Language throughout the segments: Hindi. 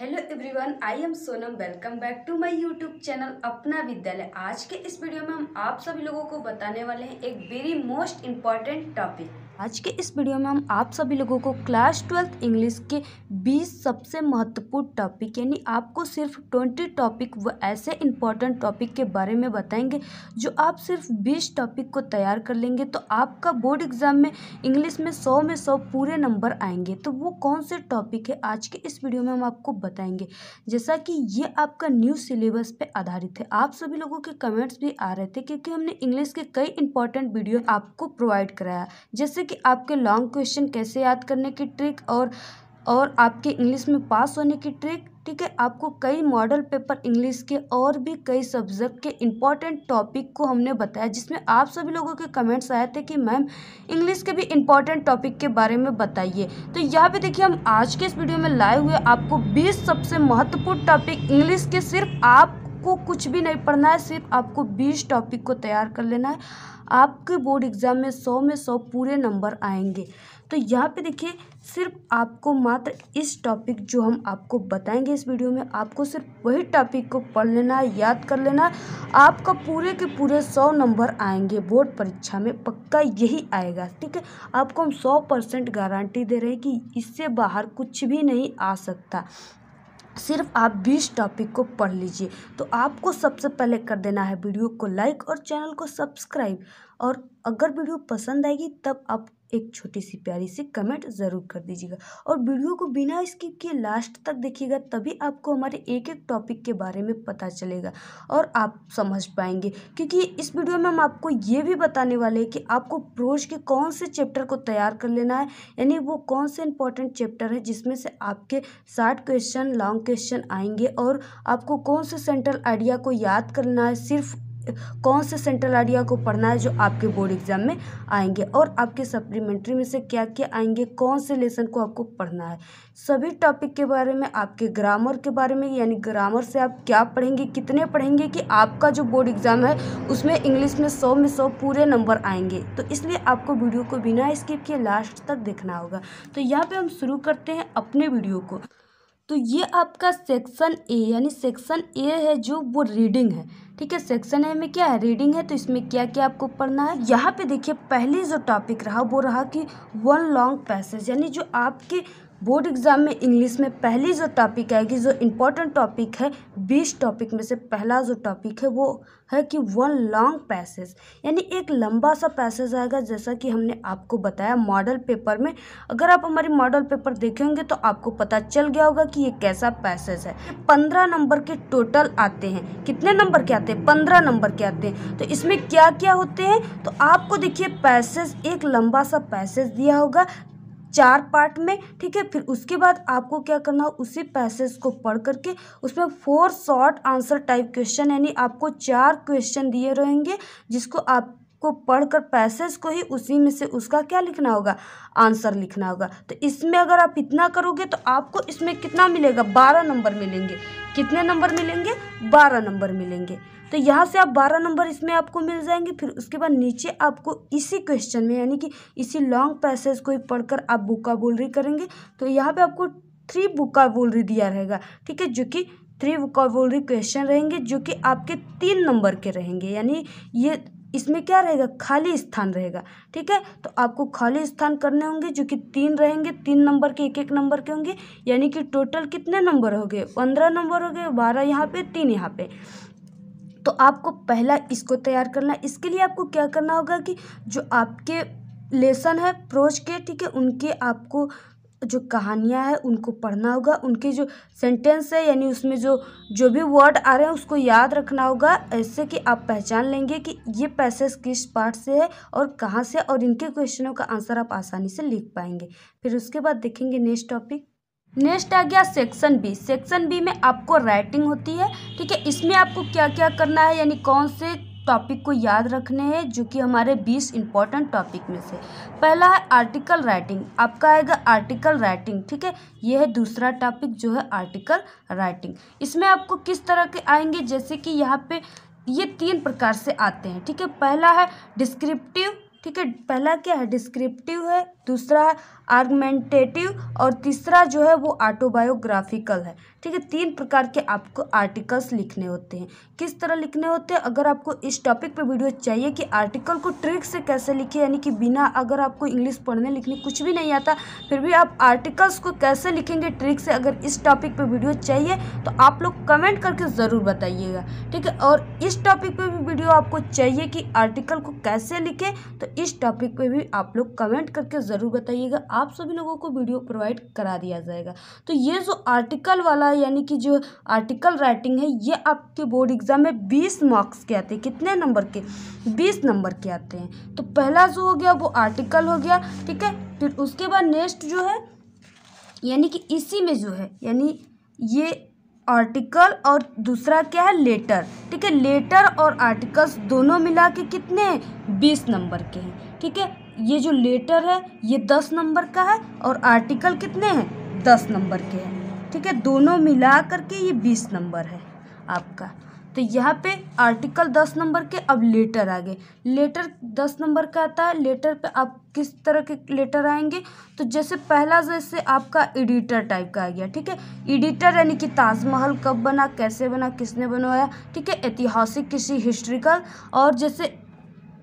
hello everyone I am Sonam welcome back to my YouTube channel अपना विद्यालय आज के इस वीडियो में हम आप सभी लोगों को बताने वाले हैं एक वेरी मोस्ट इम्पॉर्टेंट टॉपिक आज के इस वीडियो में हम आप सभी लोगों को क्लास ट्वेल्थ इंग्लिश के 20 सबसे महत्वपूर्ण टॉपिक यानी आपको सिर्फ 20 टॉपिक व ऐसे इम्पॉर्टेंट टॉपिक के बारे में बताएंगे जो आप सिर्फ 20 टॉपिक को तैयार कर लेंगे तो आपका बोर्ड एग्जाम में इंग्लिश में 100 में 100 पूरे नंबर आएंगे तो वो कौन से टॉपिक है आज के इस वीडियो में हम आपको बताएंगे जैसा कि ये आपका न्यू सिलेबस पर आधारित है आप सभी लोगों के कमेंट्स भी आ रहे थे क्योंकि हमने इंग्लिश के कई इंपॉर्टेंट वीडियो आपको प्रोवाइड कराया जैसे कि आपके लॉन्ग क्वेश्चन कैसे याद करने की ट्रिक और और आपके इंग्लिश में पास होने की ट्रिक ठीक है आपको कई मॉडल पेपर इंग्लिश के और भी कई सब्जेक्ट के इम्पॉर्टेंट टॉपिक को हमने बताया जिसमें आप सभी लोगों के कमेंट्स आए थे कि मैम इंग्लिश के भी इम्पॉर्टेंट टॉपिक के बारे में बताइए तो यहाँ पे देखिए हम आज के इस वीडियो में लाए हुए आपको 20 सबसे महत्वपूर्ण टॉपिक इंग्लिश के सिर्फ आपको कुछ भी नहीं पढ़ना है सिर्फ आपको बीस टॉपिक को तैयार कर लेना है आपके बोर्ड एग्ज़ाम में सौ में सौ पूरे नंबर आएंगे तो यहाँ पे देखिए सिर्फ आपको मात्र इस टॉपिक जो हम आपको बताएंगे इस वीडियो में आपको सिर्फ वही टॉपिक को पढ़ लेना है याद कर लेना है आपका पूरे के पूरे सौ नंबर आएंगे बोर्ड परीक्षा में पक्का यही आएगा ठीक है आपको हम सौ परसेंट गारंटी दे रहे हैं कि इससे बाहर कुछ भी नहीं आ सकता सिर्फ आप बीस टॉपिक को पढ़ लीजिए तो आपको सबसे पहले कर देना है वीडियो को लाइक और चैनल को सब्सक्राइब और अगर वीडियो पसंद आएगी तब आप एक छोटी सी प्यारी सी कमेंट ज़रूर कर दीजिएगा और वीडियो को बिना स्किप किए लास्ट तक देखिएगा तभी आपको हमारे एक एक टॉपिक के बारे में पता चलेगा और आप समझ पाएंगे क्योंकि इस वीडियो में हम आपको ये भी बताने वाले हैं कि आपको प्रोज के कौन से चैप्टर को तैयार कर लेना है यानी वो कौन से इंपॉर्टेंट चैप्टर है जिसमें से आपके शार्ट क्वेश्चन लॉन्ग क्वेश्चन आएंगे और आपको कौन से सेंट्रल आइडिया को याद करना है सिर्फ कौन से सेंट्रल आइडिया को पढ़ना है जो आपके बोर्ड एग्जाम में आएंगे और आपके सप्लीमेंट्री में से क्या क्या आएंगे कौन से लेसन को आपको पढ़ना है सभी टॉपिक के बारे में आपके ग्रामर के बारे में यानी ग्रामर से आप क्या पढ़ेंगे कितने पढ़ेंगे कि आपका जो बोर्ड एग्ज़ाम है उसमें इंग्लिश में सौ में सौ पूरे नंबर आएंगे तो इसलिए आपको वीडियो को बिना स्किप किए लास्ट तक देखना होगा तो यहाँ पर हम शुरू करते हैं अपने वीडियो को तो ये आपका सेक्शन ए यानी सेक्शन ए है जो वो रीडिंग है ठीक है सेक्शन ए में क्या है रीडिंग है तो इसमें क्या क्या आपको पढ़ना है यहाँ पे देखिए पहले जो टॉपिक रहा वो रहा कि वन लॉन्ग पैसेज यानी जो आपके बोर्ड एग्ज़ाम में इंग्लिश में पहली जो टॉपिक आएगी जो इम्पोर्टेंट टॉपिक है बीस टॉपिक में से पहला जो टॉपिक है वो है कि वन लॉन्ग पैसेज यानी एक लंबा सा पैसेज आएगा जैसा कि हमने आपको बताया मॉडल पेपर में अगर आप हमारी मॉडल पेपर देखेंगे तो आपको पता चल गया होगा कि ये कैसा पैसेज है पंद्रह नंबर के टोटल आते हैं कितने नंबर के आते हैं पंद्रह नंबर के आते हैं तो इसमें क्या क्या होते हैं तो आपको देखिए पैसेज एक लंबा सा पैसेज दिया होगा चार पार्ट में ठीक है फिर उसके बाद आपको क्या करना हो उसी पैसेज को पढ़ करके उसमें four short answer type question यानी आपको चार क्वेश्चन दिए रहेंगे जिसको आप को पढ़कर पैसेज को ही उसी में से उसका क्या लिखना होगा आंसर लिखना होगा तो इसमें अगर आप इतना करोगे तो आपको इसमें कितना मिलेगा बारह नंबर मिलेंगे कितने नंबर मिलेंगे बारह नंबर मिलेंगे तो यहाँ से आप बारह नंबर इसमें आपको मिल जाएंगे फिर उसके बाद नीचे आपको इसी क्वेश्चन में यानी कि इसी लॉन्ग पैसेज को ही पढ़कर आप बुकाबोलरी करेंगे तो यहाँ पे आपको थ्री बुकाबोलरी दिया रहेगा ठीक है जो कि थ्री रही क्वेश्चन रहेंगे जो कि आपके तीन नंबर के रहेंगे यानी ये इसमें क्या रहेगा खाली स्थान रहेगा ठीक है तो आपको खाली स्थान करने होंगे जो कि तीन रहेंगे तीन नंबर के एक एक नंबर के होंगे यानी कि टोटल कितने नंबर हो गए पंद्रह नंबर हो गए बारह यहाँ पे तीन यहाँ पे तो आपको पहला इसको तैयार करना है इसके लिए आपको क्या करना होगा कि जो आपके लेसन है प्रोज के ठीक है उनके आपको जो कहानियाँ हैं उनको पढ़ना होगा उनके जो सेंटेंस है यानी उसमें जो जो भी वर्ड आ रहे हैं उसको याद रखना होगा ऐसे कि आप पहचान लेंगे कि ये पैसेज किस पार्ट से है और कहाँ से और इनके क्वेश्चनों का आंसर आप आसानी से लिख पाएंगे फिर उसके बाद देखेंगे नेक्स्ट टॉपिक नेक्स्ट आ गया सेक्शन बी सेक्शन बी में आपको राइटिंग होती है ठीक है इसमें आपको क्या क्या करना है यानी कौन से टॉपिक को याद रखने हैं जो कि हमारे 20 इंपॉर्टेंट टॉपिक में से पहला है आर्टिकल राइटिंग आपका आएगा आर्टिकल राइटिंग ठीक है यह है दूसरा टॉपिक जो है आर्टिकल राइटिंग इसमें आपको किस तरह के आएंगे जैसे कि यहाँ पे ये तीन प्रकार से आते हैं ठीक है पहला है डिस्क्रिप्टिव ठीक है पहला क्या है डिस्क्रिप्टिव है दूसरा है आर्गमेंटेटिव और तीसरा जो है वो ऑटोबायोग्राफिकल है ठीक है तीन प्रकार के आपको आर्टिकल्स लिखने होते हैं किस तरह लिखने होते हैं अगर आपको इस टॉपिक पे वीडियो चाहिए कि आर्टिकल को ट्रिक से कैसे लिखे यानी कि बिना अगर आपको इंग्लिश पढ़ने लिखने कुछ भी नहीं आता फिर भी आप आर्टिकल्स को कैसे लिखेंगे ट्रिक से अगर इस टॉपिक पर वीडियो चाहिए तो आप लोग कमेंट करके ज़रूर बताइएगा ठीक है और इस टॉपिक पर भी वीडियो आपको चाहिए कि आर्टिकल को कैसे लिखें तो इस टॉपिक पर भी आप लोग कमेंट करके ज़रूर बताइएगा आप सभी लोगों को वीडियो प्रोवाइड करा दिया जाएगा तो ये जो आर्टिकल वाला यानी कि जो आर्टिकल राइटिंग है ये आपके बोर्ड एग्ज़ाम में बीस मार्क्स के आते हैं कितने नंबर के बीस नंबर के आते हैं तो पहला जो हो गया वो आर्टिकल हो गया ठीक है फिर उसके बाद नेक्स्ट जो है यानी कि इसी में जो है यानी ये आर्टिकल और दूसरा क्या है लेटर ठीक है लेटर और आर्टिकल्स दोनों मिला के कितने हैं बीस नंबर के हैं ठीक है ये जो लेटर है ये दस नंबर का है और आर्टिकल कितने हैं दस नंबर के हैं ठीक है दोनों मिला करके ये बीस नंबर है आपका तो यहाँ पे आर्टिकल दस नंबर के अब लेटर आ गए लेटर दस नंबर का आता है लेटर पे आप किस तरह के लेटर आएंगे तो जैसे पहला जैसे आपका एडिटर टाइप का आ गया ठीक है एडिटर यानी कि ताजमहल कब बना कैसे बना किसने बनवाया ठीक है ऐतिहासिक किसी हिस्ट्रिकल और जैसे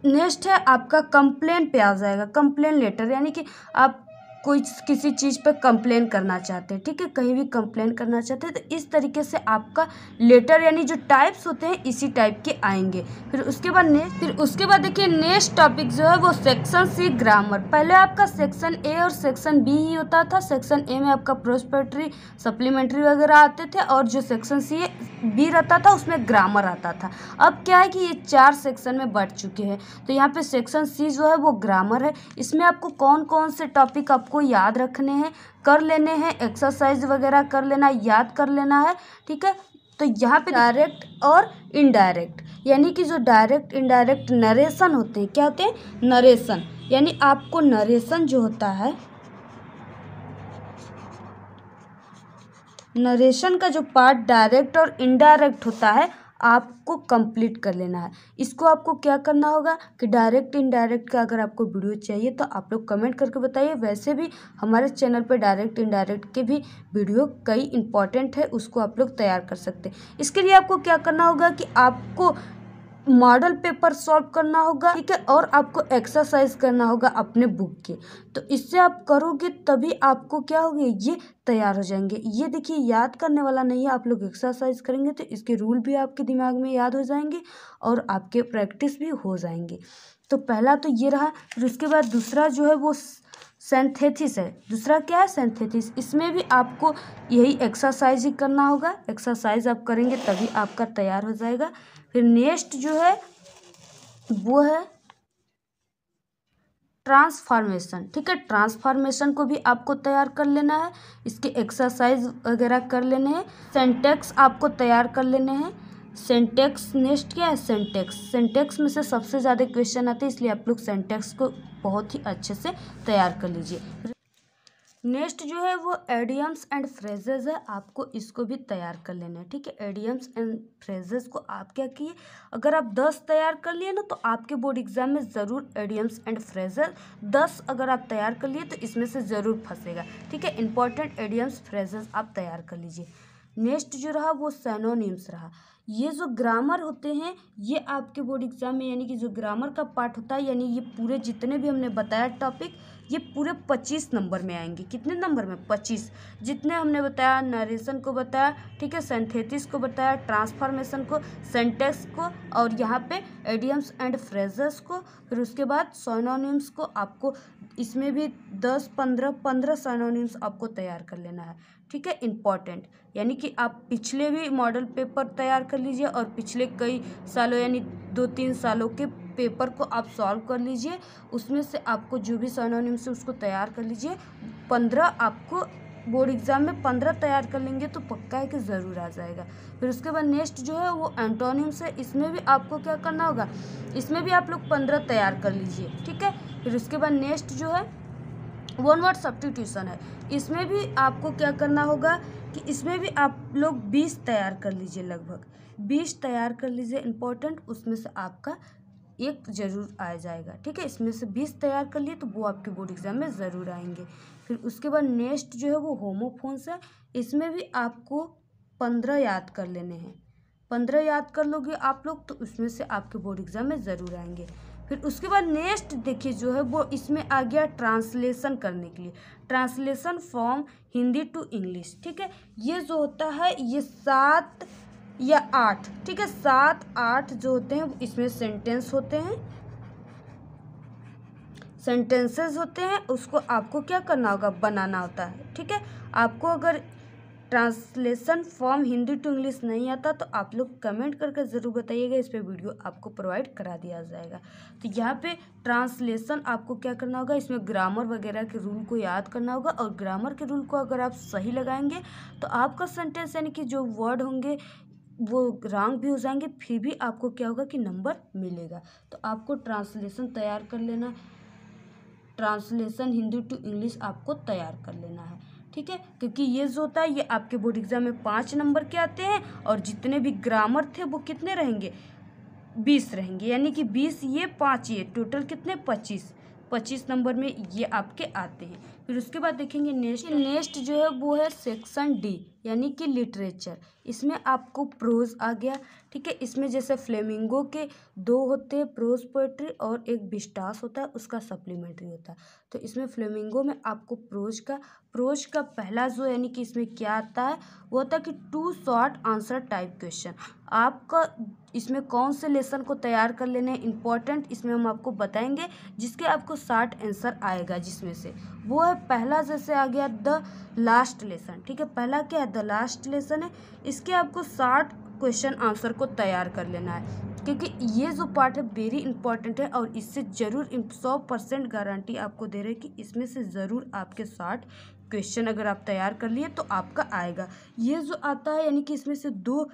नेक्स्ट है आपका कंप्लेन पे आ जाएगा कंप्लेन लेटर यानी कि आप कोई किसी चीज़ पे कंप्लेन करना चाहते हैं ठीक है कहीं भी कंप्लेन करना चाहते हैं तो इस तरीके से आपका लेटर यानी जो टाइप्स होते हैं इसी टाइप के आएंगे फिर उसके बाद ने फिर उसके बाद देखिए नेक्स्ट टॉपिक जो है वो सेक्शन सी ग्रामर पहले आपका सेक्शन ए और सेक्शन बी ही होता था सेक्शन ए में आपका प्रोस्पेटरी सप्लीमेंट्री वगैरह आते थे और जो सेक्शन सी है बी रहता था उसमें ग्रामर आता था अब क्या है कि ये चार सेक्शन में बढ़ चुके हैं तो यहाँ पे सेक्शन सी जो है वो ग्रामर है इसमें आपको कौन कौन से टॉपिक आपको याद रखने हैं कर लेने हैं एक्सरसाइज वगैरह कर लेना याद कर लेना है ठीक है तो यहाँ पे डायरेक्ट और इनडायरेक्ट यानी कि जो डायरेक्ट इनडायरेक्ट नरेशन होते हैं क्या होते हैं नरेशन यानी आपको नरेशन जो होता है नरेशन का जो पार्ट डायरेक्ट और इनडायरेक्ट होता है आपको कंप्लीट कर लेना है इसको आपको क्या करना होगा कि डायरेक्ट इनडायरेक्ट का अगर आपको वीडियो चाहिए तो आप लोग कमेंट करके बताइए वैसे भी हमारे चैनल पर डायरेक्ट इनडायरेक्ट के भी वीडियो कई इंपॉर्टेंट है उसको आप लोग तैयार कर सकते हैं इसके लिए आपको क्या करना होगा कि आपको मॉडल पेपर सॉल्व करना होगा ठीक है और आपको एक्सरसाइज करना होगा अपने बुक के तो इससे आप करोगे तभी आपको क्या होगा ये तैयार हो जाएंगे ये देखिए याद करने वाला नहीं है आप लोग एक्सरसाइज करेंगे तो इसके रूल भी आपके दिमाग में याद हो जाएंगे और आपके प्रैक्टिस भी हो जाएंगे तो पहला तो ये रहा फिर उसके बाद दूसरा जो है वो सेंथेथिस है दूसरा क्या है सेंथेथिस इसमें भी आपको यही एक्सरसाइज ही करना होगा एक्सरसाइज आप करेंगे तभी आपका तैयार हो जाएगा फिर नेक्स्ट जो है वो है ट्रांसफॉर्मेशन ठीक है ट्रांसफॉर्मेशन को भी आपको तैयार कर लेना है इसके एक्सरसाइज वगैरह कर लेने हैं सेंटेक्स आपको तैयार कर लेने हैं सेंटेक्स नेक्स्ट क्या है सेंटेक्स सेंटेक्स में से सबसे ज़्यादा क्वेश्चन आते हैं इसलिए आप लोग सेंटेक्स को बहुत ही अच्छे से तैयार कर लीजिए नेक्स्ट जो है वो एडियम्स एंड फ्रेजेज है आपको इसको भी तैयार कर लेना है ठीक है एडियम्स एंड फ्रेजेज को आप क्या किए अगर आप दस तैयार कर लिए ना तो आपके बोर्ड एग्जाम में ज़रूर एडियम्स एंड फ्रेजेज दस अगर आप तैयार कर लिए तो इसमें से ज़रूर फंसेगा ठीक है इंपॉर्टेंट एडियम्स फ्रेजेज आप तैयार कर लीजिए नेक्स्ट जो रहा वो सैनोनिम्स रहा ये जो ग्रामर होते हैं ये आपके बोर्ड एग्जाम में यानी कि जो ग्रामर का पार्ट होता है यानी ये पूरे जितने भी हमने बताया टॉपिक ये पूरे पच्चीस नंबर में आएंगे कितने नंबर में पच्चीस जितने हमने बताया नरेशन को बताया ठीक है सेंथेटिस को बताया ट्रांसफॉर्मेशन को सेंटेक्स को और यहाँ पे एडियम्स एंड फ्रेजर्स को फिर उसके बाद सोनोनिम्स को आपको इसमें भी दस पंद्रह पंद्रह सोनोनिम्स आपको तैयार कर लेना है ठीक है इम्पॉर्टेंट यानी कि आप पिछले भी मॉडल पेपर तैयार कर लीजिए और पिछले कई सालों यानी दो तीन सालों के पेपर को आप सॉल्व कर लीजिए उसमें से आपको जो भी सोनोनिम्स है उसको तैयार कर लीजिए पंद्रह आपको बोर्ड एग्ज़ाम में पंद्रह तैयार कर लेंगे तो पक्का है कि ज़रूर आ जाएगा फिर उसके बाद नेक्स्ट जो है वो एंटोनिम्स है इसमें भी आपको क्या करना होगा इसमें भी आप लोग पंद्रह तैयार कर लीजिए ठीक है फिर उसके बाद नेक्स्ट जो है वन वर्ड सब्सटीट्यूशन है इसमें भी आपको क्या करना होगा कि इसमें भी आप लोग बीस तैयार कर लीजिए लगभग बीस तैयार कर लीजिए इम्पोर्टेंट उसमें से आपका एक ज़रूर आ जाएगा ठीक है इसमें से बीस तैयार कर लिए तो वो आपके बोर्ड एग्जाम में ज़रूर आएंगे फिर उसके बाद नेक्स्ट जो है वो होमोफोन्स है इसमें भी आपको पंद्रह याद कर लेने हैं पंद्रह याद कर लोगे आप लोग तो उसमें से आपके बोर्ड एग्जाम में ज़रूर आएंगे फिर उसके बाद नेक्स्ट देखिए जो है वो इसमें आ गया ट्रांसलेशन करने के लिए translation from Hindi to English ठीक है ये जो होता है ये सात या आठ ठीक है सात आठ जो होते हैं इसमें सेंटेंस होते हैं सेंटेंसेस होते हैं उसको आपको क्या करना होगा बनाना होता है ठीक है आपको अगर translation from Hindi to English नहीं आता तो आप लोग कमेंट करके ज़रूर बताइएगा इस पर वीडियो आपको प्रोवाइड करा दिया जाएगा तो यहाँ पे ट्रांसलेशन आपको क्या करना होगा इसमें ग्रामर वगैरह के रूल को याद करना होगा और ग्रामर के रूल को अगर आप सही लगाएंगे तो आपका सेंटेंस यानी कि जो वर्ड होंगे वो रॉन्ग भी हो जाएंगे फिर भी आपको क्या होगा कि नंबर मिलेगा तो आपको ट्रांसलेशन तैयार कर लेना ट्रांसलेशन हिंदी टू इंग्लिश आपको तैयार कर लेना है ठीक है क्योंकि ये जो होता है ये आपके बोर्ड एग्जाम में पाँच नंबर के आते हैं और जितने भी ग्रामर थे वो कितने रहेंगे बीस रहेंगे यानी कि बीस ये पाँच ये टोटल कितने पच्चीस पच्चीस नंबर में ये आपके आते हैं फिर उसके बाद देखेंगे नेक्स्ट नेक्स्ट जो है वो है सेक्शन डी यानी कि लिटरेचर इसमें आपको प्रोज आ गया ठीक है इसमें जैसे फ्लेमिंगो के दो होते हैं प्रोज पोइट्री और एक बिस्टास होता है उसका सप्लीमेंट्री होता है तो इसमें फ्लेमिंगो में आपको प्रोज का प्रोज का पहला जो यानी कि इसमें क्या आता है वो होता है कि two short answer type question आपका इसमें कौन से लेसन को तैयार कर लेने इंपॉर्टेंट इसमें हम आपको बताएंगे जिसके आपको शार्ट आंसर आएगा जिसमें से वो है पहला जैसे आ गया द लास्ट लेसन ठीक है पहला क्या है द लास्ट लेसन है इसके आपको साठ क्वेश्चन आंसर को तैयार कर लेना है क्योंकि ये जो पार्ट है वेरी इंपॉर्टेंट है और इससे ज़रूर सौ परसेंट गारंटी आपको दे रहे कि इसमें से ज़रूर आपके साठ क्वेश्चन अगर आप तैयार कर लिए तो आपका आएगा ये जो आता है यानी कि इसमें से दो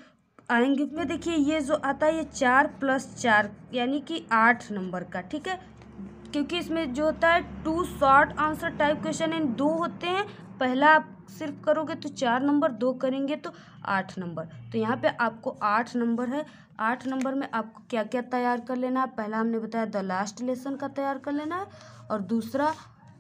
आएंगे में देखिए ये जो आता है ये चार प्लस चार यानी कि आठ नंबर का ठीक है क्योंकि इसमें जो होता है two short answer type question इन दो होते हैं पहला आप सिर्फ करोगे तो चार नंबर दो करेंगे तो आठ नंबर तो यहाँ पे आपको आठ नंबर है आठ नंबर में आपको क्या क्या तैयार कर लेना है पहला हमने बताया द लास्ट लेसन का तैयार कर लेना है और दूसरा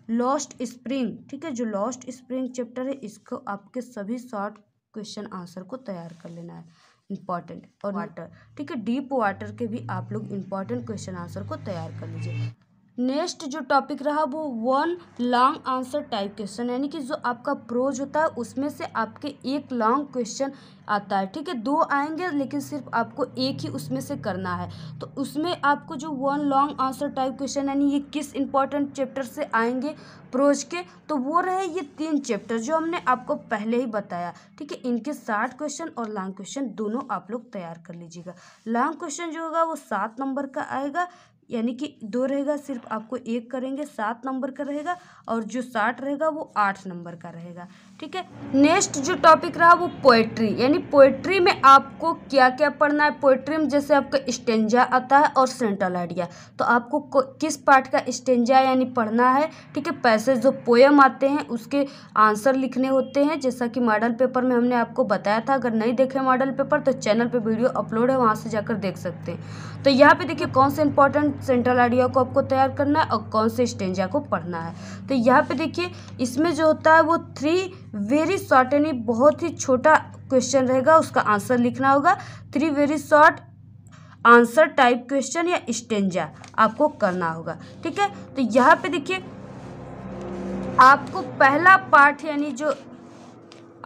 लॉस्ट स्प्रिंग ठीक है जो लॉस्ट स्प्रिंग चैप्टर है इसको आपके सभी शॉर्ट क्वेश्चन आंसर को तैयार कर लेना है इम्पॉर्टेंट और वाटर ठीक है डीप वाटर के भी आप लोग इंपॉर्टेंट क्वेश्चन आंसर को तैयार कर लीजिए नेक्स्ट जो टॉपिक रहा वो one long answer type question यानी कि जो आपका प्रोज होता है उसमें से आपके एक लॉन्ग क्वेश्चन आता है ठीक है दो आएंगे लेकिन सिर्फ आपको एक ही उसमें से करना है तो उसमें आपको जो one long answer type question यानी ये किस इंपॉर्टेंट चैप्टर से आएंगे प्रोज के तो वो रहे ये तीन चैप्टर जो हमने आपको पहले ही बताया ठीक है इनके साठ क्वेश्चन और लॉन्ग क्वेश्चन दोनों आप लोग तैयार कर लीजिएगा लॉन्ग क्वेश्चन जो होगा वो सात नंबर का आएगा यानी कि दो रहेगा सिर्फ आपको एक करेंगे सात नंबर का रहेगा और जो साठ रहेगा वो आठ नंबर का रहेगा ठीक है नेक्स्ट जो टॉपिक रहा वो पोएट्री यानी पोएट्री में आपको क्या क्या पढ़ना है पोएट्री में जैसे आपका स्टेंजा आता है और सेंट्रल आइडिया तो आपको किस पार्ट का स्टेंजा यानी पढ़ना है ठीक है पैसेज जो पोएम आते हैं उसके आंसर लिखने होते हैं जैसा कि मॉडल पेपर में हमने आपको बताया था अगर नहीं देखे मॉडल पेपर तो चैनल पर वीडियो अपलोड है वहाँ से जाकर देख सकते हैं तो यहाँ पर देखिए कौन से इंपॉर्टेंट सेंट्रल आइडिया को आपको तैयार करना है और कौन से स्टेंजा को पढ़ना है तो यहाँ पे देखिए इसमें जो होता है वो थ्री वेरी शॉर्ट यानी बहुत ही छोटा क्वेश्चन रहेगा उसका आंसर लिखना होगा three very short answer type question या स्टेंजा आपको करना होगा ठीक है तो यहाँ पे देखिए आपको पहला पार्ट यानी जो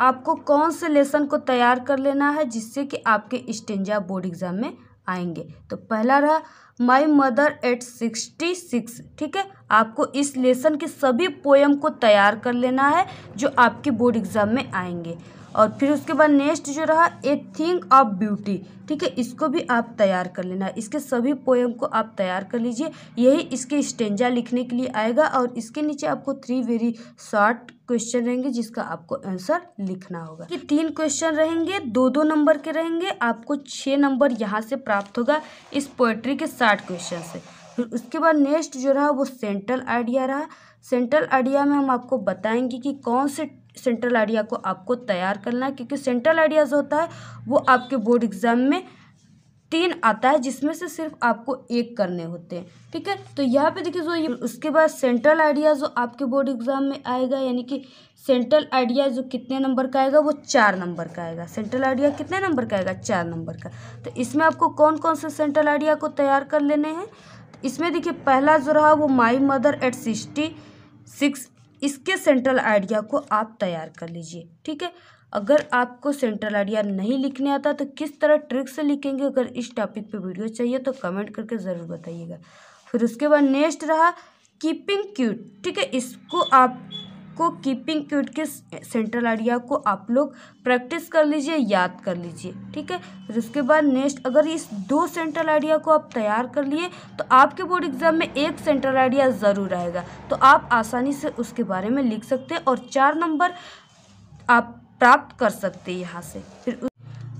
आपको कौन से लेसन को तैयार कर लेना है जिससे कि आपके स्टेंजा बोर्ड एग्ज़ाम में आएंगे तो पहला रहा my mother at sixty six ठीक है आपको इस लेसन के सभी पोएम को तैयार कर लेना है जो आपके बोर्ड एग्ज़ाम में आएंगे और फिर उसके बाद नेक्स्ट जो रहा ए थिंग ऑफ ब्यूटी ठीक है इसको भी आप तैयार कर लेना इसके सभी पोएम को आप तैयार कर लीजिए यही इसके स्टेंजा लिखने के लिए आएगा और इसके नीचे आपको थ्री वेरी शॉर्ट क्वेश्चन रहेंगे जिसका आपको आंसर लिखना होगा कि तीन क्वेश्चन रहेंगे दो दो नंबर के रहेंगे आपको छः नंबर यहाँ से प्राप्त होगा इस पोएट्री के साठ क्वेश्चन से फिर उसके बाद नेक्स्ट जो रहा वो सेंट्रल आइडिया रहा सेंट्रल आइडिया में हम आपको बताएंगे कि कौन से सेंट्रल आइडिया को आपको तैयार करना है क्योंकि सेंट्रल आइडिया जो होता है वो आपके बोर्ड एग्जाम में तीन आता है जिसमें से सिर्फ आपको एक करने होते हैं ठीक है तो यहाँ पे देखिए जो ये उसके बाद सेंट्रल आइडिया जो आपके बोर्ड एग्जाम में आएगा यानी कि सेंट्रल आइडिया जो कितने नंबर का आएगा वो चार नंबर का आएगा सेंट्रल आइडिया कितने नंबर का आएगा चार नंबर का तो इसमें आपको कौन कौन से सेंट्रल आइडिया को तैयार कर लेने हैं इसमें देखिए पहला जो रहा वो my mother at sixty six इसके सेंट्रल आइडिया को आप तैयार कर लीजिए ठीक है अगर आपको सेंट्रल आइडिया नहीं लिखने आता तो किस तरह ट्रिक से लिखेंगे अगर इस टॉपिक पे वीडियो चाहिए तो कमेंट करके ज़रूर बताइएगा फिर उसके बाद नेक्स्ट रहा कीपिंग क्यूट ठीक है इसको आप आपको कीपिंग क्यूट के सेंट्रल आइडिया को आप लोग प्रैक्टिस कर लीजिए याद कर लीजिए ठीक है फिर उसके बाद नेक्स्ट अगर इस दो सेंट्रल आइडिया को आप तैयार कर लिए तो आपके बोर्ड एग्जाम में एक सेंट्रल आइडिया ज़रूर आएगा तो आप आसानी से उसके बारे में लिख सकते हैं और चार नंबर आप प्राप्त कर सकते हैं यहाँ से फिर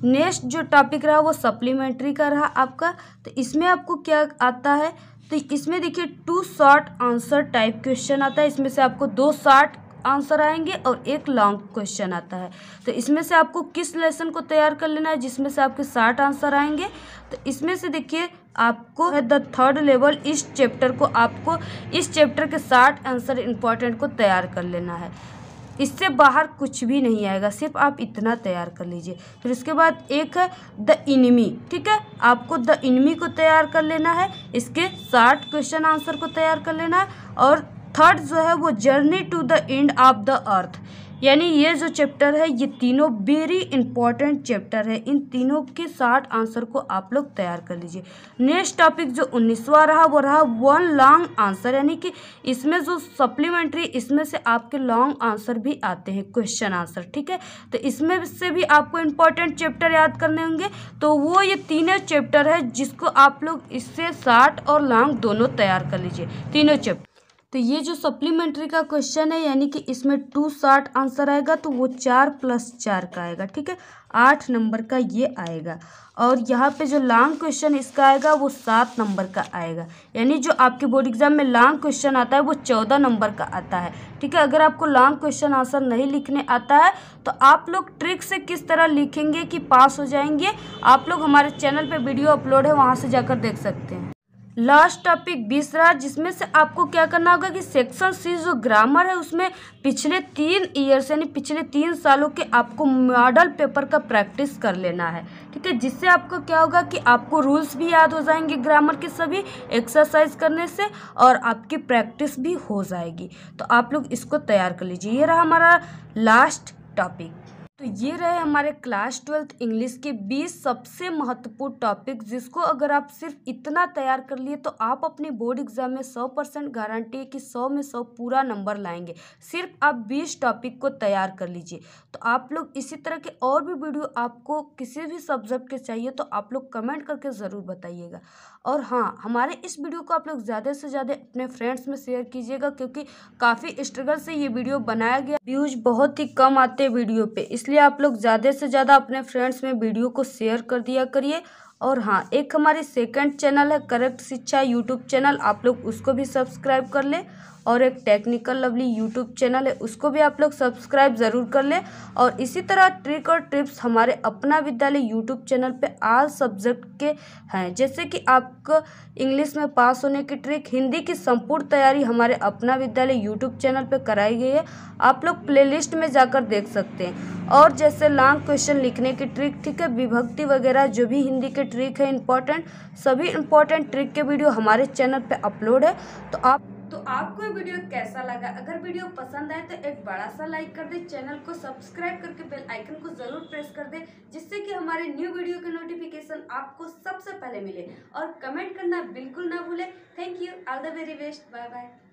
नेक्स्ट जो टॉपिक रहा वो सप्लीमेंट्री का रहा आपका तो इसमें आपको क्या आता है तो इसमें देखिए two short answer type question आता है इसमें से आपको दो शॉर्ट आंसर आएंगे और एक लॉन्ग क्वेश्चन आता है तो इसमें से आपको किस लेसन को तैयार कर लेना है जिसमें से आपके साठ आंसर आएंगे तो इसमें से देखिए आपको द थर्ड लेवल इस चैप्टर को आपको इस चैप्टर के साठ आंसर इम्पॉर्टेंट को तैयार कर लेना है इससे बाहर कुछ भी नहीं आएगा सिर्फ आप इतना तैयार कर लीजिए फिर उसके बाद एक है द इनमी ठीक है आपको द इनमी को तैयार कर लेना है इसके साठ क्वेश्चन आंसर को तैयार कर लेना है और थर्ड जो है वो journey to the end of the earth यानी ये जो चैप्टर है ये तीनों वेरी इंपॉर्टेंट चैप्टर है इन तीनों के साथ आंसर को आप लोग तैयार कर लीजिए नेक्स्ट टॉपिक जो उन्नीसवा रहा वो रहा वन लॉन्ग आंसर यानी कि इसमें जो सप्लीमेंट्री इसमें से आपके लॉन्ग आंसर भी आते हैं क्वेश्चन आंसर ठीक है तो इसमें से भी आपको इम्पोर्टेंट चैप्टर याद करने होंगे तो वो ये तीनों चैप्टर है जिसको आप लोग इससे शार्ट और लॉन्ग दोनों तैयार कर लीजिए तीनों चैप्टर तो ये जो सप्लीमेंट्री का क्वेश्चन है यानी कि इसमें टू साठ आंसर आएगा तो वो चार प्लस चार का आएगा ठीक है आठ नंबर का ये आएगा और यहाँ पे जो लॉन्ग क्वेश्चन इसका आएगा वो सात नंबर का आएगा यानी जो आपके बोर्ड एग्जाम में लॉन्ग क्वेश्चन आता है वो चौदह नंबर का आता है ठीक है अगर आपको लॉन्ग क्वेश्चन आंसर नहीं लिखने आता है तो आप लोग ट्रिक से किस तरह लिखेंगे कि पास हो जाएंगे आप लोग हमारे चैनल पर वीडियो अपलोड है वहाँ से जाकर देख सकते हैं लास्ट टॉपिक बीस रहा जिसमें से आपको क्या करना होगा कि सेक्शन सी जो ग्रामर है उसमें पिछले तीन ईयर्स यानी पिछले तीन सालों के आपको मॉडल पेपर का प्रैक्टिस कर लेना है ठीक है जिससे आपको क्या होगा कि आपको रूल्स भी याद हो जाएंगे ग्रामर के सभी एक्सरसाइज करने से और आपकी प्रैक्टिस भी हो जाएगी तो आप लोग इसको तैयार कर लीजिए ये रहा हमारा लास्ट टॉपिक तो ये रहे हमारे क्लास ट्वेल्थ इंग्लिश के 20 सबसे महत्वपूर्ण टॉपिक जिसको अगर आप सिर्फ इतना तैयार कर लिए तो आप अपने बोर्ड एग्जाम में 100 परसेंट गारंटी है कि 100 में 100 पूरा नंबर लाएंगे सिर्फ आप 20 टॉपिक को तैयार कर लीजिए तो आप लोग इसी तरह के और भी वीडियो आपको किसी भी सब्जेक्ट के चाहिए तो आप लोग कमेंट करके ज़रूर बताइएगा और हाँ हमारे इस वीडियो को आप लोग ज़्यादा से ज़्यादा अपने फ्रेंड्स में शेयर कीजिएगा क्योंकि काफ़ी स्ट्रगल से ये वीडियो बनाया गया व्यूज बहुत ही कम आते वीडियो पर इस इसलिए आप लोग ज़्यादा से ज़्यादा अपने फ्रेंड्स में वीडियो को शेयर कर दिया करिए और हाँ एक हमारी सेकंड चैनल है करेक्ट शिक्षा यूट्यूब चैनल आप लोग उसको भी सब्सक्राइब कर लें और एक टेक्निकल लवली यूट्यूब चैनल है उसको भी आप लोग सब्सक्राइब ज़रूर कर लें और इसी तरह ट्रिक और ट्रिप्स हमारे अपना विद्यालय यूट्यूब चैनल पे आल सब्जेक्ट के हैं जैसे कि आपको इंग्लिश में पास होने की ट्रिक हिंदी की संपूर्ण तैयारी हमारे अपना विद्यालय यूट्यूब चैनल पर कराई गई है आप लोग प्ले में जाकर देख सकते हैं और जैसे लॉन्ग क्वेश्चन लिखने की ट्रिक ठीक है विभक्ति वगैरह जो भी हिंदी के ट्रिक है इम्पोर्टेंट सभी इंपॉर्टेंट ट्रिक के वीडियो हमारे चैनल पे अपलोड है तो आप तो आपको ये वीडियो कैसा लगा अगर वीडियो पसंद आए तो एक बड़ा सा लाइक कर दे चैनल को सब्सक्राइब करके बेल आइकन को ज़रूर प्रेस कर दे जिससे कि हमारे न्यू वीडियो के नोटिफिकेशन आपको सबसे पहले मिले और कमेंट करना बिल्कुल ना भूले thank you all the very best bye bye